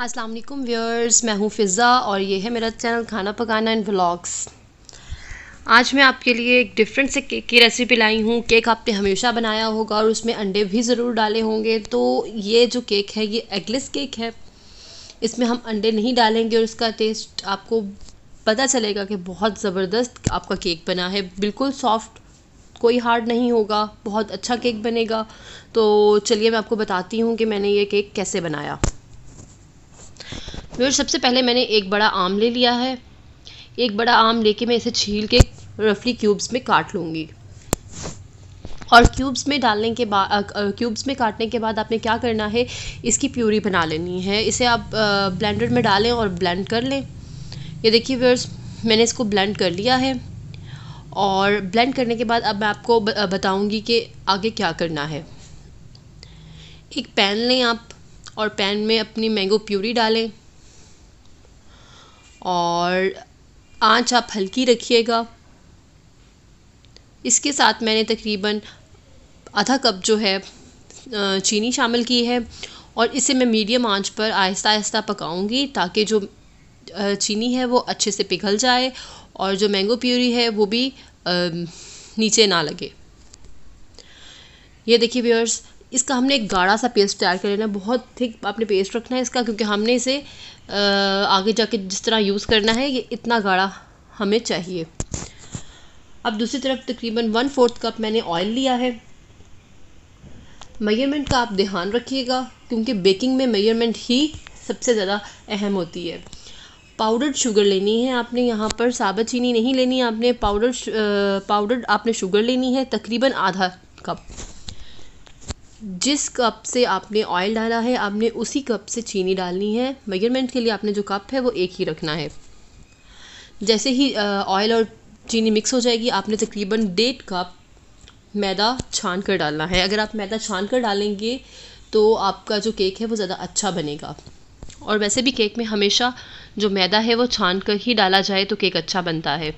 अस्सलाम वालेकुम व्यूअर्स मैं हूँ फ़िज़ा और ये है मेरा चैनल खाना पकाना एंड व्लॉग्स आज मैं आपके लिए एक डिफरेंट से केक की रेसिपी लाई हूँ केक आपने हमेशा बनाया होगा और उसमें अंडे भी ज़रूर डाले होंगे तो ये जो केक है ये एगलेस केक है इसमें हम अंडे नहीं डालेंगे और इसका टेस्ट आपको पता चलेगा कि बहुत ज़बरदस्त आपका केक बना है बिल्कुल सॉफ्ट कोई हार्ड नहीं होगा बहुत अच्छा केक बनेगा तो चलिए मैं आपको बताती हूँ कि मैंने ये केक कैसे बनाया फिर सबसे पहले मैंने एक बड़ा आम ले लिया है एक बड़ा आम लेके मैं इसे छील के रफली क्यूब्स में काट लूँगी और क्यूब्स में डालने के बाद क्यूब्स में काटने के बाद आपने क्या करना है इसकी प्यूरी बना लेनी है इसे आप ब्लेंडर में डालें और ब्लेंड कर लें ये देखिए व्यर्स मैंने इसको ब्लेंड कर लिया है और ब्लेंड करने के बाद अब मैं आपको बताऊंगी कि आगे क्या करना है एक पैन लें आप और पैन में अपनी मैंगो प्यूरी डालें और आँच आप हल्की रखिएगा इसके साथ मैंने तकरीबन आधा कप जो है चीनी शामिल की है और इसे मैं मीडियम आंच पर आहिस्ता आहिस्ता पकाऊंगी ताकि जो चीनी है वो अच्छे से पिघल जाए और जो मैंगो प्यूरी है वो भी नीचे ना लगे ये देखिए व्यूअर्स इसका हमने एक गाढ़ा सा पेस्ट तैयार कर लेना है बहुत थिक आपने पेस्ट रखना है इसका क्योंकि हमने इसे आगे जाके जिस तरह यूज़ करना है ये इतना गाढ़ा हमें चाहिए अब दूसरी तरफ तकरीबन वन फोर्थ कप मैंने ऑयल लिया है मेजरमेंट का आप ध्यान रखिएगा क्योंकि बेकिंग में मेजरमेंट ही सबसे ज़्यादा अहम होती है पाउडर्ड शुगर लेनी है आपने यहाँ पर साबुत चीनी नहीं लेनी आपने पाउडर पाउडर आपने शुगर लेनी है तकरीबन आधा कप जिस कप से आपने ऑयल डाला है आपने उसी कप से चीनी डालनी है मेजरमेंट के लिए आपने जो कप है वो एक ही रखना है जैसे ही ऑयल और चीनी मिक्स हो जाएगी आपने तकरीबन डेढ़ कप मैदा छान कर डालना है अगर आप मैदा छान कर डालेंगे तो आपका जो केक है वो ज़्यादा अच्छा बनेगा और वैसे भी केक में हमेशा जो मैदा है वो छान कर ही डाला जाए तो केक अच्छा बनता है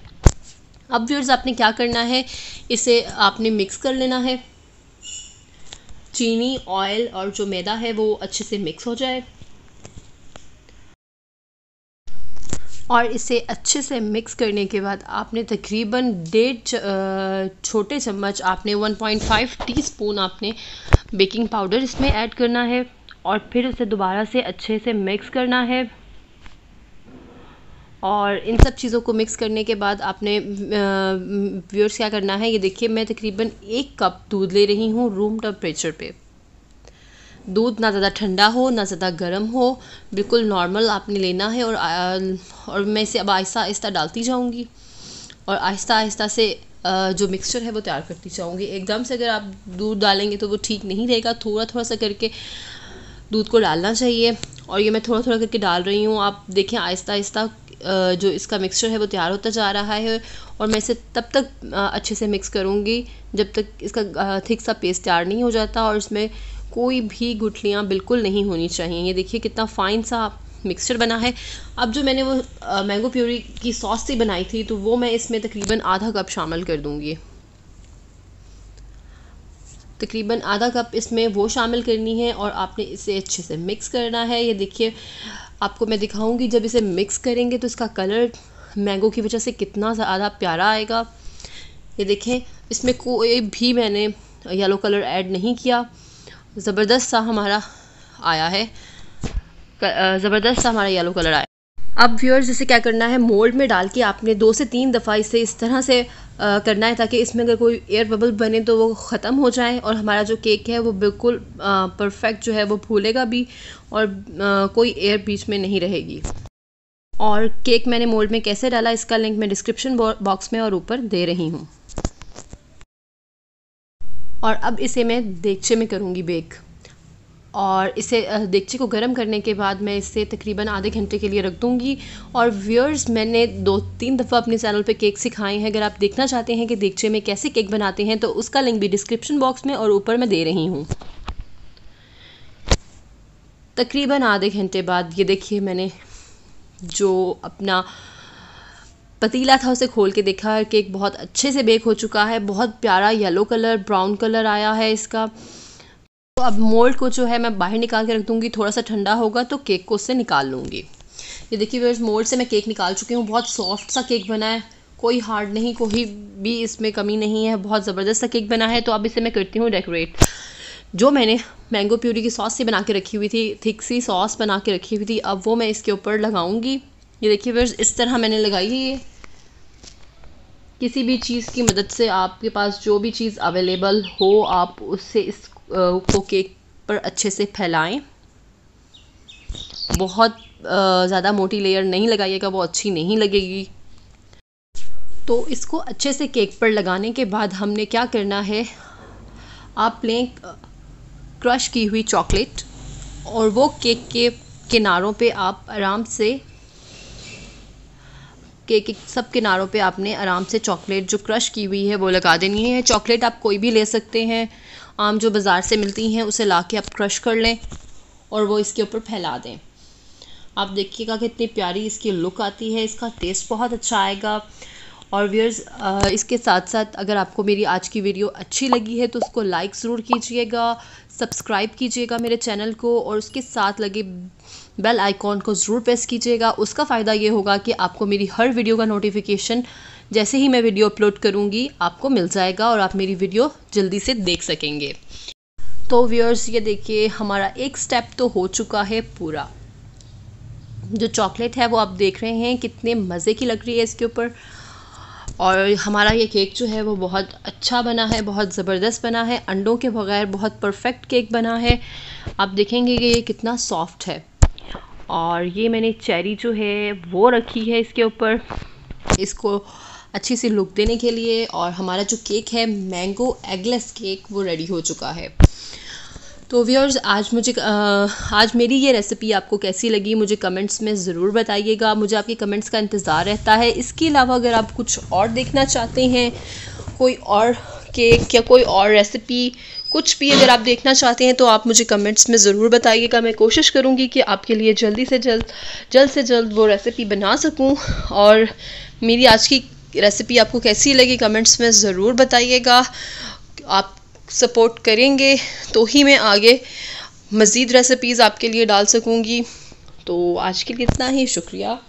अब व्यूअर्स आपने क्या करना है इसे आपने मिक्स कर लेना है चीनी ऑयल और जो मैदा है वो अच्छे से मिक्स हो जाए और इसे अच्छे से मिक्स करने के बाद आपने तकरीबन डेढ़ छोटे चम्मच आपने 1.5 टीस्पून आपने बेकिंग पाउडर इसमें ऐड करना है और फिर उसे दोबारा से अच्छे से मिक्स करना है और इन सब चीज़ों को मिक्स करने के बाद आपने व्यूअर्स क्या करना है ये देखिए मैं तकरीबन एक कप दूध ले रही हूँ रूम टेम्परेचर पे दूध ना ज़्यादा ठंडा हो ना ज़्यादा गर्म हो बिल्कुल नॉर्मल आपने लेना है और आ, और मैं इसे अब आहिस्ता आहिस्ता डालती जाऊँगी और आहिस्ता आहिस्ता से जो मिक्सचर है वो तैयार करती जाऊँगी एकदम से अगर आप दूध डालेंगे तो वो ठीक नहीं रहेगा थोड़ा थोड़ा सा करके दूध को डालना चाहिए और ये मैं थोड़ा थोड़ा करके डाल रही हूँ आप देखें आहिस्ता आहिस्ता जो इसका मिक्सचर है वो तैयार होता जा रहा है और मैं इसे तब तक अच्छे से मिक्स करूँगी जब तक इसका थिक सा पेस्ट तैयार नहीं हो जाता और इसमें कोई भी गुठलियाँ बिल्कुल नहीं होनी चाहिए ये देखिए कितना फ़ाइन सा मिक्सचर बना है अब जो मैंने वो मैंगो प्योरी की सॉस से बनाई थी तो वो मैं इसमें तकरीबन आधा कप शामिल कर दूँगी तकरीबन आधा कप इसमें वो शामिल करनी है और आपने इसे अच्छे से मिक्स करना है ये देखिए आपको मैं दिखाऊंगी जब इसे मिक्स करेंगे तो इसका कलर मैंगो की वजह से कितना ज़्यादा प्यारा आएगा ये देखें इसमें कोई भी मैंने येलो कलर ऐड नहीं किया ज़बरदस्त सा हमारा आया है ज़बरदस्त सा हमारा येलो कलर आया अब व्यूअर्स इसे क्या करना है मोल्ड में डाल के आपने दो से तीन दफ़ा इसे इस तरह से आ, करना है ताकि इसमें अगर कोई एयर बबल बने तो वो ख़त्म हो जाए और हमारा जो केक है वो बिल्कुल परफेक्ट जो है वो फूलेगा भी और आ, कोई एयर बीच में नहीं रहेगी और केक मैंने मोल्ड में कैसे डाला इसका लिंक मैं डिस्क्रिप्शन बॉक्स में और ऊपर दे रही हूँ और अब इसे मैं देगचे में करूँगी बेक और इसे देखचे को गर्म करने के बाद मैं इसे तकरीबन आधे घंटे के लिए रख दूँगी और व्यूअर्स मैंने दो तीन दफ़ा अपने चैनल पे केक सिखाए हैं अगर आप देखना चाहते हैं कि देखचे में कैसे केक बनाते हैं तो उसका लिंक भी डिस्क्रिप्शन बॉक्स में और ऊपर मैं दे रही हूँ तकरीबन आधे घंटे बाद ये देखिए मैंने जो अपना पतीला था उसे खोल के देखा केक बहुत अच्छे से बेक हो चुका है बहुत प्यारा येलो कलर ब्राउन कलर आया है इसका तो अब मोल्ड को जो है मैं बाहर निकाल के रख दूँगी थोड़ा सा ठंडा होगा तो केक को उससे निकाल लूँगी ये देखिए वे मोल्ड से मैं केक निकाल चुकी हूँ बहुत सॉफ्ट सा केक बना है कोई हार्ड नहीं कोई भी इसमें कमी नहीं है बहुत ज़बरदस्त सा केक बना है तो अब इसे मैं करती हूँ डेकोरेट जो मैंने मैंगो प्यूरी की सॉस से बना के रखी हुई थी थिक सी सॉस बना के रखी हुई थी अब वो मैं इसके ऊपर लगाऊंगी ये देखिए व्यवर्स इस तरह मैंने लगाई है ये किसी भी चीज़ की मदद से आपके पास जो भी चीज़ अवेलेबल हो आप उससे इस को केक पर अच्छे से फैलाएं बहुत ज़्यादा मोटी लेयर नहीं लगाइएगा वो अच्छी नहीं लगेगी तो इसको अच्छे से केक पर लगाने के बाद हमने क्या करना है आप लें क्रश की हुई चॉकलेट और वो केक के किनारों पे आप आराम से के, एक सब किनारों पे आपने आराम से चॉकलेट जो क्रश की हुई है वो लगा देनी है चॉकलेट आप कोई भी ले सकते हैं आम जो बाज़ार से मिलती हैं उसे ला के आप क्रश कर लें और वो इसके ऊपर फैला दें आप देखिएगा कितनी प्यारी इसकी लुक आती है इसका टेस्ट बहुत अच्छा आएगा और व्यर्स इसके साथ साथ अगर आपको मेरी आज की वीडियो अच्छी लगी है तो उसको लाइक ज़रूर कीजिएगा सब्सक्राइब कीजिएगा मेरे चैनल को और उसके साथ लगे बेल आइकॉन को ज़रूर प्रेस कीजिएगा उसका फ़ायदा ये होगा कि आपको मेरी हर वीडियो का नोटिफिकेशन जैसे ही मैं वीडियो अपलोड करूँगी आपको मिल जाएगा और आप मेरी वीडियो जल्दी से देख सकेंगे तो व्यूअर्स ये देखिए हमारा एक स्टेप तो हो चुका है पूरा जो चॉकलेट है वो आप देख रहे हैं कितने मज़े की लग रही है इसके ऊपर और हमारा ये केक जो है वो बहुत अच्छा बना है बहुत ज़बरदस्त बना है अंडों के बगैर बहुत परफेक्ट केक बना है आप देखेंगे कि ये कितना सॉफ्ट है और ये मैंने चेरी जो है वो रखी है इसके ऊपर इसको अच्छी सी लुक देने के लिए और हमारा जो केक है मैंगो एगलेस केक वो रेडी हो चुका है तो व्यूअर्स आज मुझे आज मेरी ये रेसिपी आपको कैसी लगी मुझे कमेंट्स में ज़रूर बताइएगा मुझे आपके कमेंट्स का इंतज़ार रहता है इसके अलावा अगर आप कुछ और देखना चाहते हैं कोई और केक या कोई और रेसिपी कुछ भी अगर आप देखना चाहते हैं तो आप मुझे कमेंट्स में ज़रूर बताइएगा मैं कोशिश करूँगी कि आपके लिए जल्दी से जल्द जल्द से जल्द वो रेसिपी बना सकूँ और मेरी आज की रेसिपी आपको कैसी लगी कमेंट्स में ज़रूर बताइएगा आप सपोर्ट करेंगे तो ही मैं आगे मज़ीद रेसिपीज़ आपके लिए डाल सकूँगी तो आज के लिए इतना ही शुक्रिया